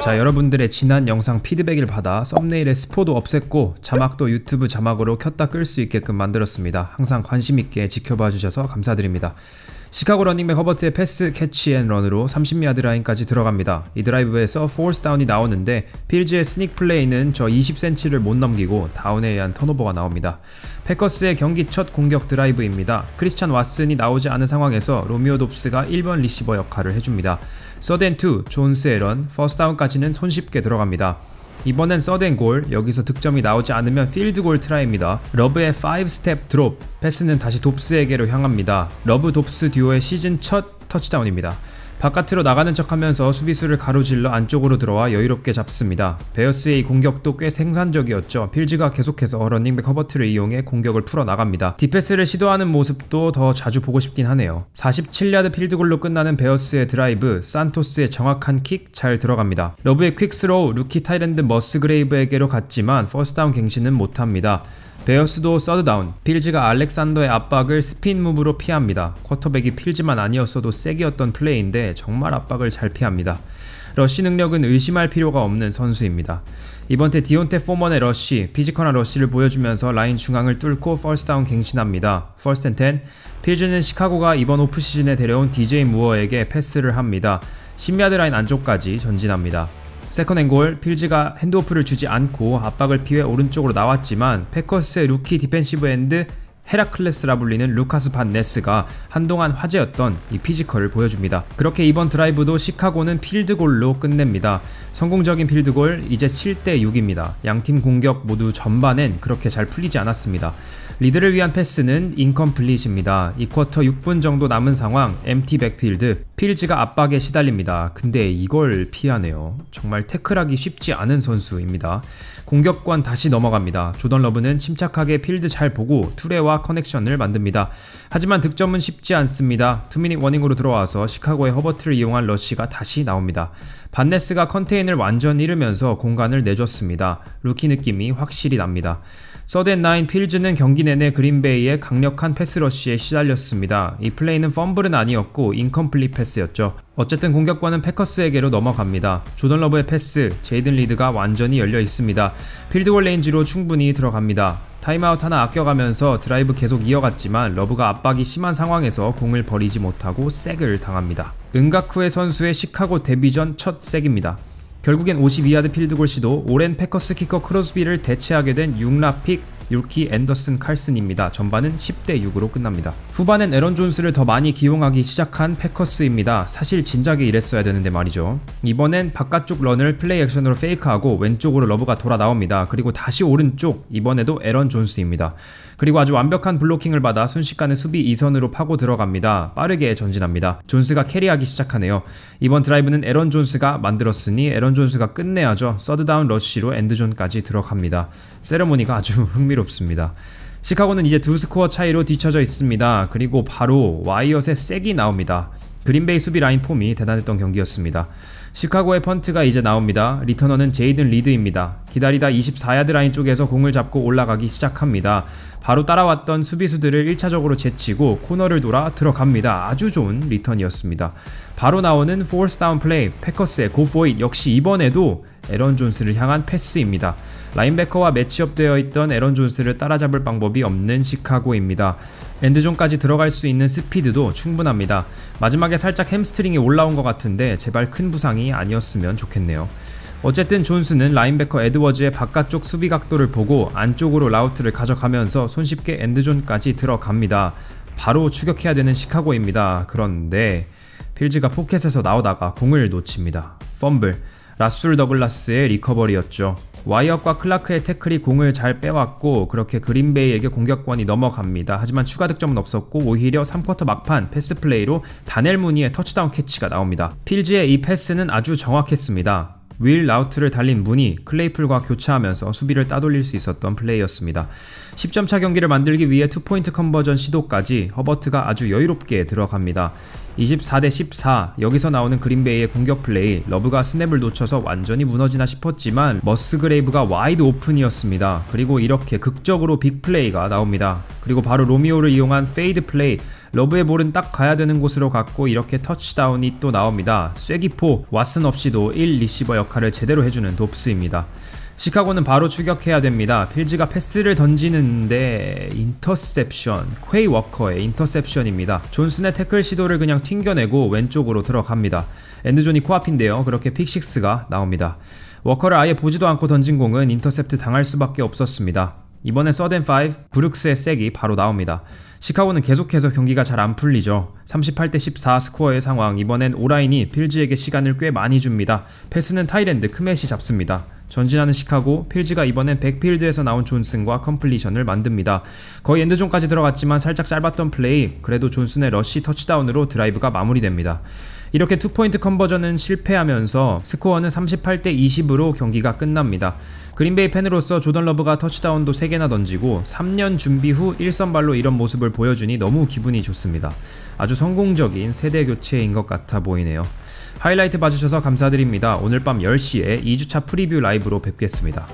자 여러분들의 지난 영상 피드백을 받아 썸네일에 스포도 없앴고 자막도 유튜브 자막으로 켰다 끌 수 있게끔 만들었습니다. 항상 관심있게 지켜봐 주셔서 감사드립니다. 시카고 러닝백 허버트의 패스 캐치 앤 런으로 30야드 미 라인까지 들어갑니다. 이 드라이브에서 포스 다운이 나오는데 필즈의 스닉 플레이는 저 20cm를 못 넘기고 다운에 의한 턴오버가 나옵니다. 패커스의 경기 첫 공격 드라이브입니다. 크리스찬 왓슨이 나오지 않은 상황에서 로미오 돕스가 1번 리시버 역할을 해줍니다. 서덴2, 존스 에런, 퍼스트다운까지는 손쉽게 들어갑니다. 이번엔 서덴 골, 여기서 득점이 나오지 않으면 필드 골 트라이입니다. 러브의 5스텝 드롭, 패스는 다시 돕스에게로 향합니다. 러브 돕스 듀오의 시즌 첫 터치다운입니다. 바깥으로 나가는 척하면서 수비수를 가로질러 안쪽으로 들어와 여유롭게 잡습니다. 베어스의 이 공격도 꽤 생산적이었죠. 필즈가 계속해서 러닝백 허버트를 이용해 공격을 풀어나갑니다. 디패스를 시도하는 모습도 더 자주 보고 싶긴 하네요. 47야드 필드골로 끝나는 베어스의 드라이브, 산토스의 정확한 킥 잘 들어갑니다. 러브의 퀵스로우, 루키 타이랜드 머스그레이브에게로 갔지만 퍼스트다운 갱신은 못합니다. 베어스도 서드다운 필즈가 알렉산더의 압박을 스피인 무브로 피합니다 쿼터백이 필즈만 아니었어도 세기였던 플레이인데 정말 압박을 잘 피합니다 러쉬 능력은 의심할 필요가 없는 선수입니다 이번 때 디온테 포먼의 러쉬, 피지컬한 러쉬를 보여주면서 라인 중앙을 뚫고 퍼스트다운 갱신합니다. 퍼스트 앤 텐, 필즈는 시카고가 이번 오프시즌에 데려온 DJ 무어에게 패스를 합니다. 10야드 라인 안쪽까지 전진합니다. 세컨 앵골 필지가 핸드오프를 주지 않고 압박을 피해 오른쪽으로 나왔지만 패커스의 루키 디펜시브 엔드 헤라클레스라 불리는 루카스 반 네스가 한동안 화제였던 이 피지컬을 보여줍니다. 그렇게 이번 드라이브도 시카고는 필드골로 끝냅니다. 성공적인 필드골 이제 7대 6입니다. 양팀 공격 모두 전반엔 그렇게 잘 풀리지 않았습니다. 리드를 위한 패스는 인컴플릿입니다. 이 쿼터 6분 정도 남은 상황 MT 백필드 필즈가 압박에 시달립니다. 근데 이걸 피하네요. 정말 태클하기 쉽지 않은 선수입니다. 공격권 다시 넘어갑니다. 조던 러브는 침착하게 필드 잘 보고 투레와 커넥션을 만듭니다. 하지만 득점은 쉽지 않습니다. 투미닛 워닝으로 들어와서 시카고의 허버트를 이용한 러쉬가 다시 나옵니다. 반네스가 컨테인을 완전히 잃으면서 공간을 내줬습니다. 루키 느낌이 확실히 납니다. 서덴나인 필즈는 경기 내내 그린베이의 강력한 패스러쉬에 시달렸습니다. 이 플레이는 펌블은 아니었고 인컴플리 패스 패스였죠. 어쨌든 공격권은 패커스에게로 넘어갑니다. 조던 러브의 패스, 제이든 리드가 완전히 열려 있습니다. 필드골 레인지로 충분히 들어갑니다. 타임아웃 하나 아껴가면서 드라이브 계속 이어갔지만 러브가 압박이 심한 상황에서 공을 버리지 못하고 색을 당합니다. 은가쿠의 선수의 시카고 데뷔 전첫 색입니다. 결국엔 52야드 필드골 시도 오랜 패커스 키커 크로스비를 대체하게 된육라픽 루키 앤더슨 칼슨입니다. 전반은 10대 6으로 끝납니다. 후반엔 에런 존스를 더 많이 기용하기 시작한 패커스입니다. 사실 진작에 이랬어야 되는데 말이죠. 이번엔 바깥쪽 런을 플레이 액션으로 페이크하고 왼쪽으로 러브가 돌아 나옵니다. 그리고 다시 오른쪽 이번에도 에런 존스입니다. 그리고 아주 완벽한 블로킹을 받아 순식간에 수비 2선으로 파고 들어갑니다. 빠르게 전진합니다. 존스가 캐리하기 시작하네요. 이번 드라이브는 에런 존스가 만들었으니 에런 존스가 끝내야죠. 서드다운 러쉬로 엔드존까지 들어갑니다. 세레모니가 아주 흥미 흥미롭습니다. 시카고는 이제 두 스코어 차이로 뒤쳐져 있습니다. 그리고 바로 와이엇의 색이 나옵니다. 그린베이 수비 라인 폼이 대단했던 경기였습니다. 시카고의 펀트가 이제 나옵니다. 리터너는 제이든 리드입니다. 기다리다 24야드 라인 쪽에서 공을 잡고 올라가기 시작합니다. 바로 따라왔던 수비수들을 1차적으로 제치고 코너를 돌아 들어갑니다. 아주 좋은 리턴이었습니다. 바로 나오는 포스다운 플레이, 패커스의 고포잇 역시 이번에도 에런 존스를 향한 패스입니다. 라인베커와 매치업되어 있던 에런 존스를 따라잡을 방법이 없는 시카고입니다. 엔드존까지 들어갈 수 있는 스피드도 충분합니다. 마지막에 살짝 햄스트링이 올라온 것 같은데 제발 큰 부상이 아니었으면 좋겠네요. 어쨌든 존스는 라인베커 에드워즈의 바깥쪽 수비 각도를 보고 안쪽으로 라우트를 가져가면서 손쉽게 엔드존까지 들어갑니다. 바로 추격해야 되는 시카고입니다. 그런데 필즈가 포켓에서 나오다가 공을 놓칩니다. 펌블. 라술 더글라스의 리커버리였죠. 와이엇과 클라크의 태클이 공을 잘 빼왔고 그렇게 그린베이에게 공격권이 넘어갑니다. 하지만 추가 득점은 없었고 오히려 3쿼터 막판 패스 플레이로 다넬 무니의 터치다운 캐치가 나옵니다. 필즈의이 패스는 아주 정확했습니다. 윌 라우트를 달린 문이 클레이풀과 교차하면서 수비를 따돌릴 수 있었던 플레이였습니다. 10점 차 경기를 만들기 위해 투포인트 컨버전 시도까지 허버트가 아주 여유롭게 들어갑니다. 24대 14 여기서 나오는 그린베이의 공격 플레이 러브가 스냅을 놓쳐서 완전히 무너지나 싶었지만 머스그레이브가 와이드 오픈이었습니다. 그리고 이렇게 극적으로 빅플레이가 나옵니다. 그리고 바로 로미오를 이용한 페이드 플레이 러브의 볼은 딱 가야 되는 곳으로 갔고 이렇게 터치다운이 또 나옵니다. 쐐기포 왓슨 없이도 1 리시버 역할을 제대로 해주는 돕스입니다. 시카고는 바로 추격해야 됩니다. 필즈가 패스를 던지는데 인터셉션, 퀘이 워커의 인터셉션입니다. 존슨의 태클 시도를 그냥 튕겨내고 왼쪽으로 들어갑니다. 엔드존이 코앞인데요. 그렇게 픽식스가 나옵니다. 워커를 아예 보지도 않고 던진 공은 인터셉트 당할 수밖에 없었습니다. 이번에 서덴5 브룩스의 색이 바로 나옵니다. 시카고는 계속해서 경기가 잘 안 풀리죠. 38대 14 스코어의 상황 이번엔 오라인이 필즈에게 시간을 꽤 많이 줍니다. 패스는 타이랜드 크맷이 잡습니다. 전진하는 시카고, 필즈가 이번엔 백필드에서 나온 존슨과 컴플리션을 만듭니다. 거의 엔드존까지 들어갔지만 살짝 짧았던 플레이, 그래도 존슨의 러쉬 터치다운으로 드라이브가 마무리됩니다. 이렇게 투포인트 컨버전은 실패하면서 스코어는 38대 20으로 경기가 끝납니다. 그린베이 팬으로서 조던 러브가 터치다운도 3개나 던지고 3년 준비 후 1선발로 이런 모습을 보여주니 너무 기분이 좋습니다. 아주 성공적인 세대 교체인 것 같아 보이네요. 하이라이트 봐주셔서 감사드립니다. 오늘 밤 10시에 2주차 프리뷰 라이브로 뵙겠습니다.